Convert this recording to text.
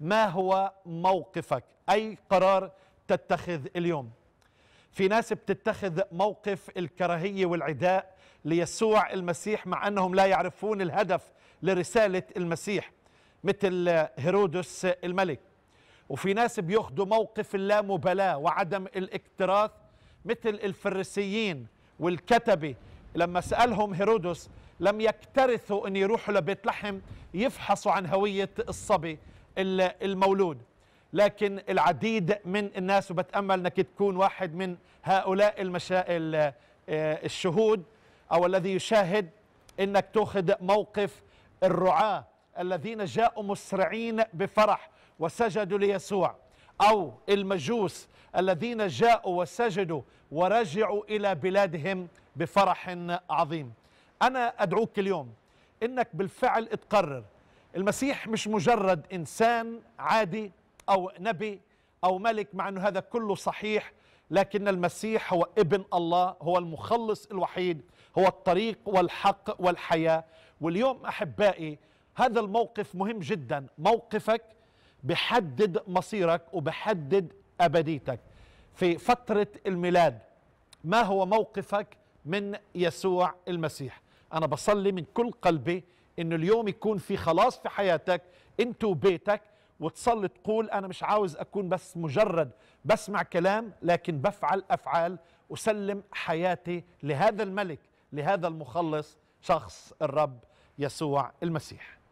ما هو موقفك أي قرار تتخذ اليوم في ناس بتتخذ موقف الكراهية والعداء ليسوع المسيح مع أنهم لا يعرفون الهدف لرسالة المسيح مثل هيرودس الملك وفي ناس بياخذوا موقف اللامبالاة وعدم الاكتراث مثل الفريسيين والكتبة لما سألهم هيرودس لم يكترثوا أن يروحوا لبيت لحم يفحصوا عن هوية الصبي المولود لكن العديد من الناس وبتأمل أنك تكون واحد من هؤلاء المشا... آه، الشهود أو الذي يشاهد أنك تأخذ موقف الرعاة الذين جاءوا مسرعين بفرح وسجدوا ليسوع أو المجوس الذين جاءوا وسجدوا ورجعوا إلى بلادهم بفرح عظيم أنا أدعوك اليوم أنك بالفعل تقرر المسيح مش مجرد إنسان عادي أو نبي أو ملك مع أنه هذا كله صحيح لكن المسيح هو ابن الله هو المخلص الوحيد هو الطريق والحق والحياة واليوم أحبائي هذا الموقف مهم جدا موقفك بحدد مصيرك وبحدد أبديتك في فترة الميلاد ما هو موقفك من يسوع المسيح أنا بصلي من كل قلبي انه اليوم يكون في خلاص في حياتك انت وبيتك وتصلي تقول انا مش عاوز اكون بس مجرد بسمع كلام لكن بفعل افعال اسلم حياتي لهذا الملك لهذا المخلص شخص الرب يسوع المسيح